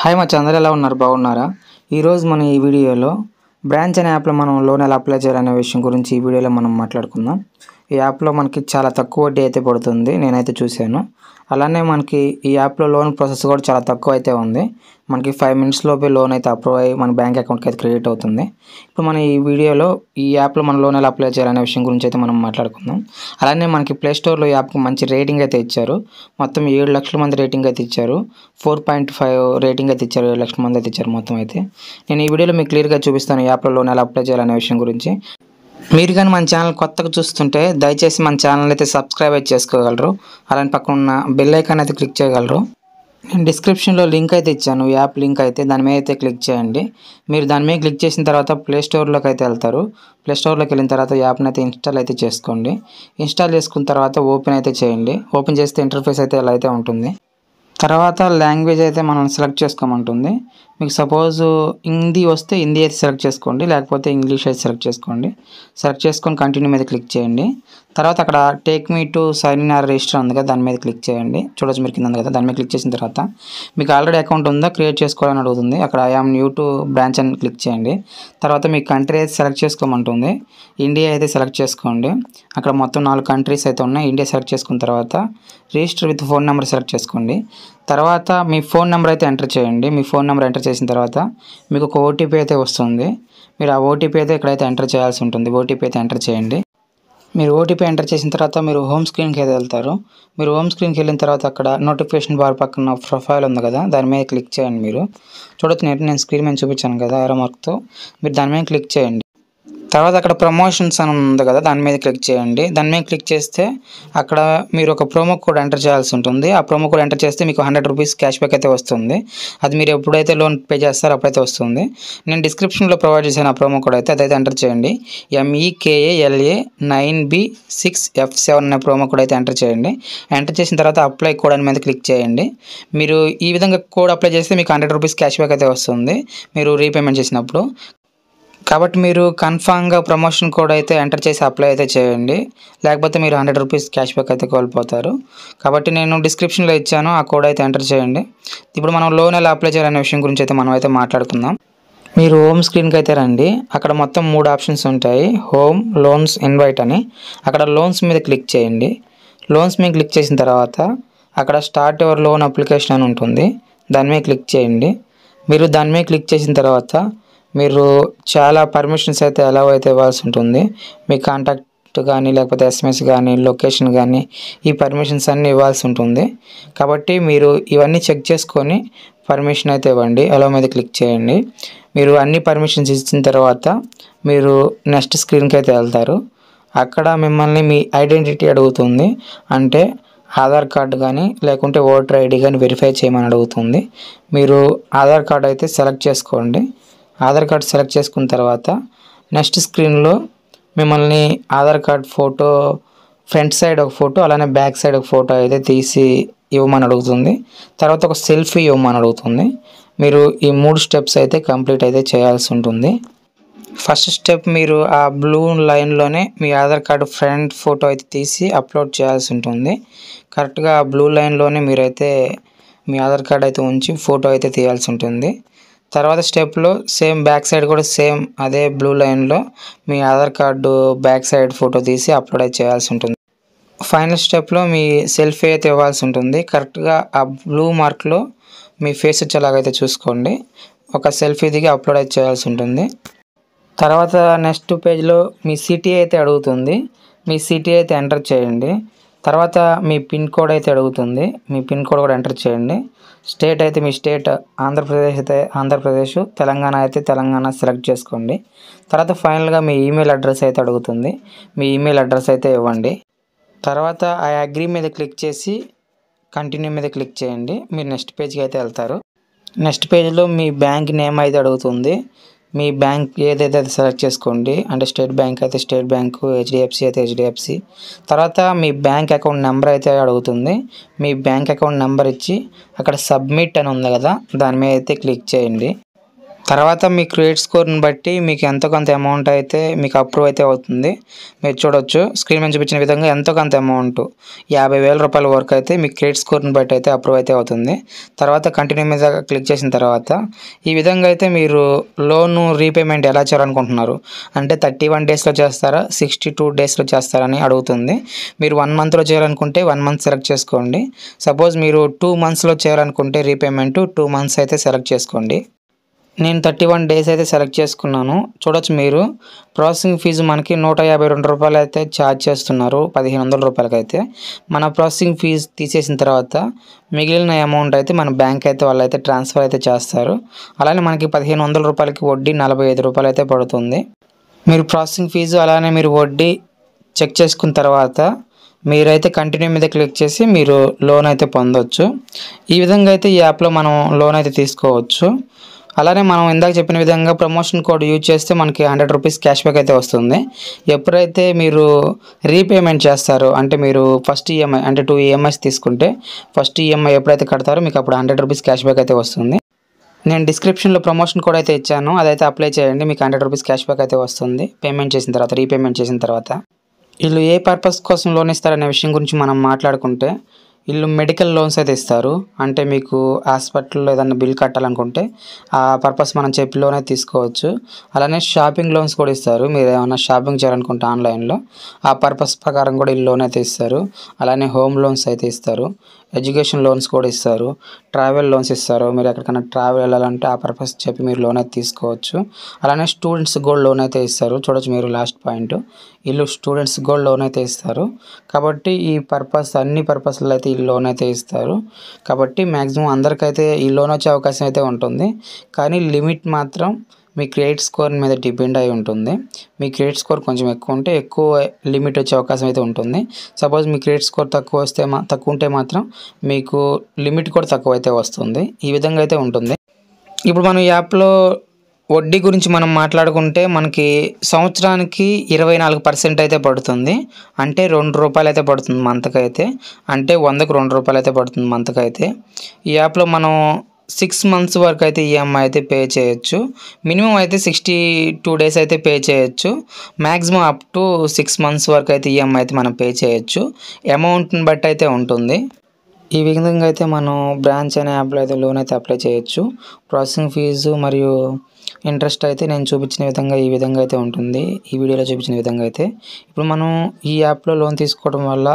hi మా చందర్ ఎలా ఉన్నారు బాగున్నారా ఈరోజు మనం ఈ వీడియోలో బ్రాంచ్ అనే యాప్లో మనం లోన్ ఎలా అప్లై చేయాలనే విషయం గురించి ఈ వీడియోలో మనం మాట్లాడుకుందాం ఈ యాప్లో మనకి చాలా తక్కువ వడ్డీ అయితే పడుతుంది నేనైతే చూశాను అలానే మనకి ఈ యాప్లో లోన్ ప్రాసెస్ కూడా చాలా తక్కువ అయితే ఉంది మనకి ఫైవ్ మినిట్స్లోపే లోన్ అయితే అప్రూవ్ అయ్యి మన బ్యాంక్ అకౌంట్కి అయితే క్రియేట్ అవుతుంది ఇప్పుడు మన ఈ వీడియోలో ఈ యాప్లో మన లోన్ ఎలా అప్లై చేయాలనే విషయం గురించి అయితే మనం మాట్లాడుకుందాం అలానే మనకి ప్లే స్టోర్లో యాప్కి మంచి రేటింగ్ అయితే ఇచ్చారు మొత్తం ఏడు లక్షల మంది రేటింగ్ అయితే ఇచ్చారు ఫోర్ పాయింట్ ఫైవ్ రేటింగ్ అయితే ఇచ్చారు ఏడు లక్షల మంది అయితే ఇచ్చారు మొత్తం అయితే నేను ఈ వీడియోలో మీకు క్లియర్గా చూపిస్తాను యాప్లో లోన్ ఎలా అప్లై చేయాలనే విషయం గురించి మీరు కానీ మన ఛానల్ కొత్తగా చూస్తుంటే దయచేసి మన ఛానల్ అయితే సబ్స్క్రైబ్ అయితే చేసుకోగలరు అలాంటి పక్కన ఉన్న బెల్ ఐకాన్ అయితే క్లిక్ చేయగలరు నేను డిస్క్రిప్షన్లో లింక్ అయితే ఇచ్చాను యాప్ లింక్ అయితే దాని మీద అయితే క్లిక్ చేయండి మీరు దాని మీద క్లిక్ చేసిన తర్వాత ప్లే స్టోర్లోకి అయితే వెళ్తారు ప్లే స్టోర్లోకి వెళ్ళిన తర్వాత యాప్ని అయితే ఇన్స్టాల్ అయితే చేసుకోండి ఇన్స్టాల్ చేసుకున్న తర్వాత ఓపెన్ అయితే చేయండి ఓపెన్ చేస్తే ఇంటర్ఫేస్ అయితే ఎలా అయితే ఉంటుంది తర్వాత లాంగ్వేజ్ అయితే మనం సెలెక్ట్ చేసుకోమంటుంది మీకు సపోజ్ హిందీ వస్తే హిందీ అయితే సెలెక్ట్ చేసుకోండి లేకపోతే ఇంగ్లీష్ అయితే సెలెక్ట్ చేసుకోండి సెలెక్ట్ చేసుకొని కంటిన్యూ మీద క్లిక్ చేయండి తర్వాత అక్కడ take me to sign in or register ఉంది కదా దాని మీద క్లిక్ చేయండి చూడొచ్చు మీరు కింద ఉంది కదా దాని మీద క్లిక్ చేసిన తర్వాత మీకు ఆల్రెడీ అకౌంట్ ఉందా క్రియేట్ చేసుకోవాలని అడుగుతుంది అక్కడ ఐఆమ్ న్యూ టు బ్రాంచ్ అని క్లిక్ చేయండి తర్వాత మీ కంట్రీ అయితే సెలెక్ట్ చేసుకోమంటుంది ఇండియా అయితే సెలెక్ట్ చేసుకోండి అక్కడ మొత్తం నాలుగు కంట్రీస్ అయితే ఉన్నాయి ఇండియా సెలెక్ట్ చేసుకున్న తర్వాత register with phone number select చేసుకోండి తర్వాత మీ ఫోన్ నెంబర్ అయితే ఎంటర్ చేయండి మీ ఫోన్ నెంబర్ ఎంటర్ చేసిన తర్వాత మీకు ఒక ఓటీపీ అయితే వస్తుంది మీరు ఆ ఓటీపీ అయితే ఇక్కడైతే ఎంటర్ చేయాల్సి ఉంటుంది ఓటీపీ అయితే ఎంటర్ చేయండి మీరు ఓటీపీ ఎంటర్ చేసిన తర్వాత మీరు హోమ్ స్క్రీన్కి అయితే వెళ్తారు మీరు హోమ్ స్క్రీన్కి వెళ్ళిన తర్వాత అక్కడ నోటిఫికేషన్ బార్ పక్కన ప్రొఫైల్ ఉంది కదా దాని మీద క్లిక్ చేయండి మీరు చూడొచ్చు నేను నేను స్క్రీన్ మీద చూపించాను కదా ఎరో మార్క్తో మీరు దాని మీద క్లిక్ చేయండి తర్వాత అక్కడ ప్రమోషన్స్ అని ఉంది కదా దాని మీద క్లిక్ చేయండి దాని మీద క్లిక్ చేస్తే అక్కడ మీరు ఒక ప్రోమో కోడ్ ఎంటర్ చేయాల్సి ఉంటుంది ఆ ప్రోమో కోడ్ ఎంటర్ చేస్తే మీకు హండ్రెడ్ రూపీస్ క్యాష్ బ్యాక్ అయితే వస్తుంది అది మీరు ఎప్పుడైతే లోన్ పే చేస్తారో అప్పుడైతే వస్తుంది నేను డిస్క్రిప్షన్లో ప్రొవైడ్ చేసిన ఆ ప్రోమో కోడ్ అయితే అదైతే ఎంటర్ చేయండి M E K A L A nine B six F seven అనే ప్రోమో కోడ్ అయితే ఎంటర్ చేయండి ఎంటర్ చేసిన తర్వాత అప్లై కోడ్ అని మీద క్లిక్ చేయండి మీరు ఈ విధంగా కోడ్ అప్లై చేస్తే మీకు హండ్రెడ్ రూపీస్ క్యాష్ బ్యాక్ అయితే వస్తుంది మీరు రీపేమెంట్ చేసినప్పుడు కాబట్టి మీరు కన్ఫామ్గా ప్రమోషన్ కోడ్ అయితే ఎంటర్ చేసి అప్లై అయితే చేయండి లేకపోతే మీరు హండ్రెడ్ రూపీస్ క్యాష్ బ్యాక్ అయితే కోల్పోతారు కాబట్టి నేను డిస్క్రిప్షన్లో ఇచ్చాను ఆ కోడ్ అయితే ఎంటర్ చేయండి ఇప్పుడు మనం లోన్ ఎలా అప్లై చేయాలనే విషయం గురించి అయితే మనం అయితే మాట్లాడుకుందాం మీరు హోమ్ స్క్రీన్కి అయితే రండి అక్కడ మొత్తం మూడు ఆప్షన్స్ ఉంటాయి హోమ్ లోన్స్ ఇన్వైట్ అని అక్కడ లోన్స్ మీద క్లిక్ చేయండి లోన్స్ మీద క్లిక్ చేసిన తర్వాత అక్కడ స్టార్ట్ ఎవర్ లోన్ అప్లికేషన్ అని ఉంటుంది దాని మీద క్లిక్ చేయండి మీరు దాని మీద క్లిక్ చేసిన తర్వాత మీరు చాలా పర్మిషన్స్ అయితే అలౌ అయితే ఇవ్వాల్సి ఉంటుంది మీ కాంటాక్ట్ కానీ లేకపోతే ఎస్ఎంఎస్ కానీ లొకేషన్ కానీ ఈ పర్మిషన్స్ అన్నీ ఇవ్వాల్సి ఉంటుంది కాబట్టి మీరు ఇవన్నీ చెక్ చేసుకొని పర్మిషన్ అయితే ఇవ్వండి అలో మీద క్లిక్ చేయండి మీరు అన్ని పర్మిషన్స్ ఇచ్చిన తర్వాత మీరు నెక్స్ట్ స్క్రీన్కి అయితే వెళ్తారు అక్కడ మిమ్మల్ని మీ ఐడెంటిటీ అడుగుతుంది అంటే ఆధార్ కార్డు కానీ లేకుంటే ఓటర్ ఐడి కానీ వెరిఫై చేయమని అడుగుతుంది మీరు ఆధార్ కార్డు అయితే సెలెక్ట్ చేసుకోండి ఆధార్ కార్డ్ సెలెక్ట్ చేసుకున్న తర్వాత నెక్స్ట్ స్క్రీన్లో మిమ్మల్ని Aadhaar card photo front side ఒక ఫోటో అలానే బ్యాక్ సైడ్ ఒక ఫోటో అయితే తీసి ఇవ్వమని అడుగుతుంది తర్వాత ఒక సెల్ఫీ ఇవ్వమని అడుగుతుంది మీరు ఈ మూడు స్టెప్స్ అయితే కంప్లీట్ అయితే చేయాల్సి ఉంటుంది ఫస్ట్ స్టెప్ మీరు ఆ బ్లూ లైన్లోనే మీ ఆధార్ కార్డు ఫ్రంట్ ఫోటో అయితే తీసి అప్లోడ్ చేయాల్సి ఉంటుంది కరెక్ట్గా ఆ బ్లూ లైన్లోనే మీరైతే మీ ఆధార్ కార్డ్ అయితే ఉంచి ఫోటో అయితే తీయాల్సి ఉంటుంది తర్వాత స్టెప్లో సేమ్ బ్యాక్ సైడ్ కూడా సేమ్ అదే బ్లూ లైన్లో మీ Aadhaar card back side photo తీసి అప్లోడ్ చేయాల్సి ఉంటుంది ఫైనల్ స్టెప్లో మీ సెల్ఫీ అయితే ఇవ్వాల్సి ఉంటుంది కరెక్ట్గా ఆ బ్లూ మార్క్లో మీ ఫేస్ వచ్చేలాగైతే చూసుకోండి ఒక సెల్ఫీ దిగి అప్లోడ్ చేయాల్సి ఉంటుంది తర్వాత నెక్స్ట్ పేజ్లో మీ సిటీ అయితే అడుగుతుంది మీ సిటీ అయితే ఎంటర్ చేయండి తర్వాత మీ పిన్ కోడ్ అయితే అడుగుతుంది మీ పిన్ కోడ్ కూడా ఎంటర్ చేయండి స్టేట్ అయితే మీ స్టేట్ ఆంధ్రప్రదేశ్ అయితే ఆంధ్రప్రదేశ్ తెలంగాణ అయితే తెలంగాణ సెలెక్ట్ చేసుకోండి తర్వాత ఫైనల్గా మీ ఈమెయిల్ అడ్రస్ అయితే అడుగుతుంది మీ ఈమెయిల్ అడ్రస్ అయితే ఇవ్వండి తర్వాత ఆ అగ్రి మీద క్లిక్ చేసి కంటిన్యూ మీద క్లిక్ చేయండి మీరు నెక్స్ట్ పేజ్కి అయితే వెళ్తారు నెక్స్ట్ పేజ్లో మీ బ్యాంక్ నేమ్ అయితే అడుగుతుంది మీ బ్యాంక్ ఏదైతే సెలెక్ట్ చేసుకోండి అంటే స్టేట్ బ్యాంక్ అయితే స్టేట్ బ్యాంక్ హెచ్డిఎఫ్సి అయితే హెచ్డిఎఫ్సి తర్వాత మీ బ్యాంక్ అకౌంట్ నెంబర్ అయితే అడుగుతుంది మీ బ్యాంక్ అకౌంట్ నెంబర్ ఇచ్చి అక్కడ సబ్మిట్ అని ఉంది కదా దాని మీద అయితే క్లిక్ చేయండి తర్వాత మీ క్రెడిట్ స్కోర్ని బట్టి మీకు ఎంతో కొంత అమౌంట్ అయితే మీకు అప్రూవ్ అయితే అవుతుంది మీరు చూడొచ్చు స్క్రీన్ మీద చూపించిన విధంగా ఎంతో కొంత అమౌంట్ యాభై వేల రూపాయల వరకు అయితే మీ క్రెడిట్ స్కోర్ని బట్టి అయితే అప్రూవ్ అయితే అవుతుంది తర్వాత కంటిన్యూ మీద క్లిక్ చేసిన తర్వాత ఈ విధంగా అయితే మీరు లోన్ రీపేమెంట్ ఎలా చేయాలనుకుంటున్నారు అంటే థర్టీ వన్ డేస్లో చేస్తారా సిక్స్టీ టూ డేస్లో చేస్తారని అడుగుతుంది మీరు వన్ మంత్లో చేయాలనుకుంటే వన్ మంత్ సెలెక్ట్ చేసుకోండి సపోజ్ మీరు టూ మంత్స్లో చేయాలనుకుంటే రీపేమెంట్ టూ మంత్స్ అయితే సెలెక్ట్ చేసుకోండి నేను థర్టీ వన్ డేస్ అయితే సెలెక్ట్ చేసుకున్నాను చూడొచ్చు మీరు ప్రాసెసింగ్ ఫీజు మనకి నూట యాభై రెండు రూపాయలు అయితే ఛార్జ్ చేస్తున్నారు పదిహేను వందల రూపాయలకైతే మన ప్రాసెసింగ్ ఫీజు తీసేసిన తర్వాత మిగిలిన అమౌంట్ అయితే మన బ్యాంక్ అయితే వాళ్ళు అయితే ట్రాన్స్ఫర్ అయితే చేస్తారు అలానే మనకి పదిహేను వందల రూపాయలకి వడ్డీ నలభై ఐదు రూపాయలు అయితే పడుతుంది మీరు ప్రాసెసింగ్ ఫీజు అలానే మీరు వడ్డీ చెక్ చేసుకున్న తర్వాత మీరైతే కంటిన్యూ మీద క్లిక్ చేసి మీరు లోన్ అయితే పొందవచ్చు ఈ విధంగా అయితే ఈ యాప్లో మనం లోన్ అయితే తీసుకోవచ్చు అలానే మనం ఇందాక చెప్పిన విధంగా ప్రమోషన్ కోడ్ యూజ్ చేస్తే మనకి హండ్రెడ్ రూపీస్ క్యాష్ బ్యాక్ అయితే వస్తుంది ఎప్పుడైతే మీరు రీపేమెంట్ చేస్తారో అంటే మీరు ఫస్ట్ ఈఎంఐ e అంటే టూ ఈఎంఐస్ e తీసుకుంటే ఫస్ట్ ఈఎంఐ e ఎప్పుడైతే కడతారో మీకు అప్పుడు హండ్రెడ్ రూపీస్ క్యాష్ బ్యాక్ అయితే వస్తుంది నేను డిస్క్రిప్షన్లో ప్రమోషన్ కోడ్ అయితే ఇచ్చాను అదైతే అప్లై చేయండి మీకు హండ్రెడ్ రూపీస్ క్యాష్ బ్యాక్ అయితే వస్తుంది పేమెంట్ చేసిన తర్వాత రీపేమెంట్ చేసిన తర్వాత వీళ్ళు ఏ పర్పస్ కోసం లోన్ ఇస్తారనే విషయం గురించి మనం మాట్లాడుకుంటే వీళ్ళు మెడికల్ లోన్స్ అయితే ఇస్తారు అంటే మీకు హాస్పిటల్లో ఏదైనా బిల్ కట్టాలనుకుంటే ఆ పర్పస్ మనం చెప్పి లోన్ అయితే తీసుకోవచ్చు అలానే షాపింగ్ లోన్స్ కూడా ఇస్తారు మీరు ఏమైనా షాపింగ్ చేయాలనుకుంటే ఆన్లైన్లో ఆ పర్పస్ ప్రకారం కూడా వీళ్ళు లోన్ అయితే ఇస్తారు అలానే హోమ్ లోన్స్ అయితే ఇస్తారు ఎడ్యుకేషన్ లోన్స్ కూడా ఇస్తారు ట్రావెల్ లోన్స్ ఇస్తారు మీరు ఎక్కడికైనా ట్రావెల్ వెళ్ళాలంటే ఆ పర్పస్ చెప్పి మీరు లోన్ అయితే తీసుకోవచ్చు అలానే స్టూడెంట్స్ గోల్డ్ లోన్ అయితే ఇస్తారు చూడొచ్చు మీరు లాస్ట్ పాయింట్ వీళ్ళు స్టూడెంట్స్ గోల్డ్ లోన్ అయితే ఇస్తారు కాబట్టి ఈ పర్పస్ అన్ని పర్పస్లో అయితే ఈ లోన్ అయితే ఇస్తారు కాబట్టి మ్యాక్సిమం అందరికైతే ఈ లోన్ వచ్చే అవకాశం అయితే ఉంటుంది కానీ లిమిట్ మాత్రం మీ క్రెడిట్ స్కోర్ మీద డిపెండ్ అయి ఉంటుంది మీ క్రెడిట్ స్కోర్ కొంచెం ఎక్కువ ఉంటే ఎక్కువ లిమిట్ వచ్చే అవకాశం అయితే ఉంటుంది సపోజ్ మీ క్రెడిట్ స్కోర్ తక్కువ వస్తే మా తక్కువ ఉంటే మాత్రం మీకు లిమిట్ కూడా తక్కువ అయితే వస్తుంది ఈ విధంగా అయితే ఉంటుంది ఇప్పుడు మనం యాప్లో వడ్డీ గురించి మనం మాట్లాడుకుంటే మనకి సంవత్సరానికి ఇరవై నాలుగు పర్సెంట్ అయితే పడుతుంది అంటే రెండు రూపాయలు అయితే పడుతుంది మంత్కైతే అంటే వందకు రెండు రూపాయలు అయితే పడుతుంది మంత్కైతే ఈ యాప్లో మనం సిక్స్ మంత్స్ వరకు అయితే ఈఎంఐ అయితే పే చేయొచ్చు మినిమం అయితే సిక్స్టీ టూ డేస్ అయితే పే చేయొచ్చు maximum up to six months వరకు అయితే ఈఎంఐ అయితే మనం పే చేయొచ్చు అమౌంట్ని బట్టి అయితే ఉంటుంది ఈ విధంగా అయితే మనం బ్రాంచ్ అనే యాప్లో అయితే లోన్ అయితే అప్లై చేయొచ్చు ప్రాసెసింగ్ ఫీజు మరియు ఇంట్రెస్ట్ అయితే నేను చూపించిన విధంగా ఈ విధంగా అయితే ఉంటుంది ఈ వీడియోలో చూపించిన విధంగా అయితే ఇప్పుడు మనం ఈ యాప్లో లోన్ తీసుకోవడం వల్ల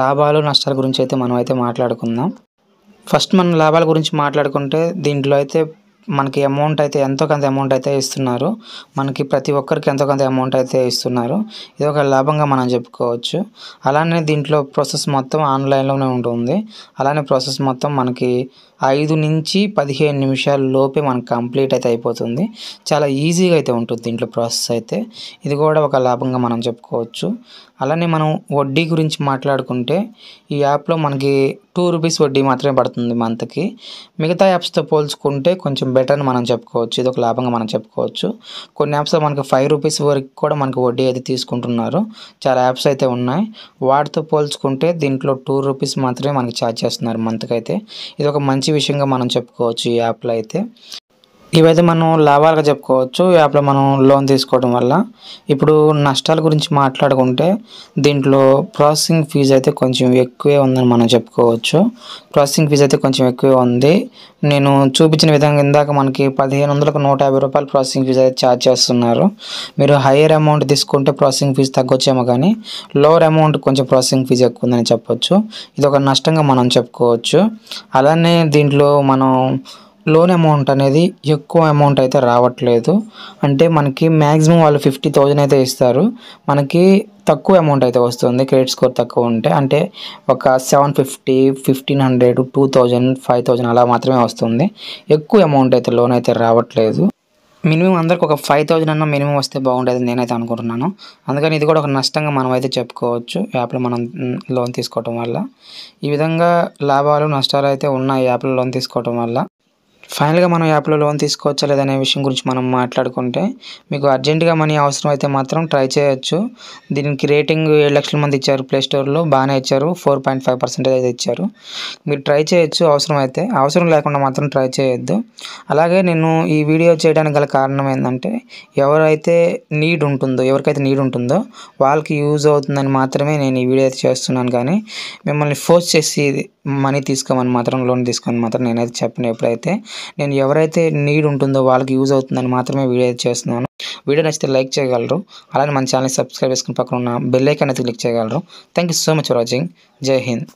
లాభాలు నష్టాల గురించి అయితే మనం అయితే మాట్లాడుకుందాం ఫస్ట్ మనం లాభాల గురించి మాట్లాడుకుంటే దీంట్లో అయితే మనకి అమౌంట్ అయితే ఎంతో కొంత అమౌంట్ అయితే ఇస్తున్నారు మనకి ప్రతి ఒక్కరికి ఎంతో కొంత అమౌంట్ అయితే ఇస్తున్నారు ఇది ఒక లాభంగా మనం చెప్పుకోవచ్చు అలానే దీంట్లో ప్రాసెస్ మొత్తం ఆన్లైన్లోనే ఉంటుంది అలానే ప్రాసెస్ మొత్తం మనకి ఐదు నుంచి పదిహేను నిమిషాల లోపే మనకు కంప్లీట్ అయితే అయిపోతుంది చాలా ఈజీగా అయితే ఉంటుంది దీంట్లో ప్రాసెస్ అయితే ఇది కూడా ఒక లాభంగా మనం చెప్పుకోవచ్చు అలానే మనం వడ్డీ గురించి మాట్లాడుకుంటే ఈ యాప్లో మనకి టూ రూపీస్ వడ్డీ మాత్రమే పడుతుంది మంత్కి మిగతా యాప్స్తో పోల్చుకుంటే కొంచెం బెటర్ అని మనం చెప్పుకోవచ్చు ఇది ఒక లాభంగా మనం చెప్పుకోవచ్చు కొన్ని యాప్స్లో మనకి ఫైవ్ రూపీస్ వరకు కూడా మనకి వడ్డీ అయితే తీసుకుంటున్నారు చాలా యాప్స్ అయితే ఉన్నాయి వాటితో పోల్చుకుంటే దీంట్లో టూ రూపీస్ మాత్రమే మనకి ఛార్జ్ చేస్తున్నారు మంత్కి అయితే ఇది ఒక మంచి విషయంగా మనం చెప్పుకోవచ్చు ఈ యాప్లో అయితే ఇవైతే మనం లాభాలుగా చెప్పుకోవచ్చు ఈ యాప్లో మనం లోన్ తీసుకోవడం వల్ల ఇప్పుడు నష్టాల గురించి మాట్లాడుకుంటే దీంట్లో ప్రాసెసింగ్ ఫీజు అయితే కొంచెం ఎక్కువే ఉందని మనం చెప్పుకోవచ్చు ప్రాసెసింగ్ ఫీజు అయితే కొంచెం ఎక్కువే ఉంది నేను చూపించిన విధంగా ఇందాక మనకి పదిహేను వందలకు నూట యాభై రూపాయలు ప్రాసెసింగ్ ఫీజు అయితే ఛార్జ్ చేస్తున్నారు మీరు హయ్యర్ అమౌంట్ తీసుకుంటే ప్రాసెసింగ్ ఫీజు తగ్గొచ్చేమో కానీ లోవర్ అమౌంట్ కొంచెం ప్రాసెసింగ్ ఫీజు ఎక్కువ ఉందని చెప్పొచ్చు ఇది ఒక నష్టంగా మనం చెప్పుకోవచ్చు అలానే దీంట్లో మనం లోన్ అమౌంట్ అనేది ఎక్కువ అమౌంట్ అయితే రావట్లేదు అంటే మనకి మ్యాక్సిమం వాళ్ళు ఫిఫ్టీ థౌజండ్ అయితే ఇస్తారు మనకి తక్కువ అమౌంట్ అయితే వస్తుంది క్రెడిట్ స్కోర్ తక్కువ ఉంటే అంటే ఒక seven fifty fifteen hundred two thousand five thousand అలా మాత్రమే వస్తుంది ఎక్కువ అమౌంట్ అయితే లోన్ అయితే రావట్లేదు మినిమం అందరికి ఒక ఫైవ్ థౌజండ్ అన్న మినిమం వస్తే బాగుంటుంది నేనైతే అనుకుంటున్నాను అందుకని ఇది కూడా ఒక నష్టంగా మనం అయితే చెప్పుకోవచ్చు యాప్లో మనం లోన్ తీసుకోవటం వల్ల ఈ విధంగా లాభాలు నష్టాలు అయితే ఉన్నాయి యాప్లో లోన్ తీసుకోవటం వల్ల ఫైనల్గా మనం యాప్లో లోన్ తీసుకోవచ్చా లేదనే విషయం గురించి మనం మాట్లాడుకుంటే మీకు అర్జెంటుగా మనీ అవసరం అయితే మాత్రం ట్రై చేయొచ్చు దీనికి రేటింగ్ ఏడు లక్షల మంది ఇచ్చారు ప్లే స్టోర్లో బాగానే ఇచ్చారు ఫోర్ పాయింట్ ఫైవ్ పర్సెంటేజ్ అయితే ఇచ్చారు మీరు ట్రై చేయొచ్చు అవసరం అయితే అవసరం లేకుండా మాత్రం ట్రై చేయొద్దు అలాగే నేను ఈ వీడియో చేయడానికి గల కారణం ఏంటంటే ఎవరైతే నీడ్ ఉంటుందో ఎవరికైతే నీడ్ ఉంటుందో వాళ్ళకి యూజ్ అవుతుందని మాత్రమే నేను ఈ వీడియో అయితే చేస్తున్నాను కానీ మిమ్మల్ని ఫోర్స్ చేసి మనీ తీసుకోమని మాత్రం లోన్ తీసుకోమని మాత్రం నేనైతే చెప్పిన ఎప్పుడైతే నేను ఎవరైతే నీడ్ ఉంటుందో వాళ్ళకి యూజ్ అవుతుందని మాత్రమే వీడియో చేస్తున్నాను వీడియో నచ్చితే లైక్ చేయగలరు అలానే మన ఛానల్ని సబ్స్క్రైబ్ చేసుకుని పక్కన ఉన్న బెల్ అయితే క్లిక్ చేయగలరు thank you so much for watching జై హింద్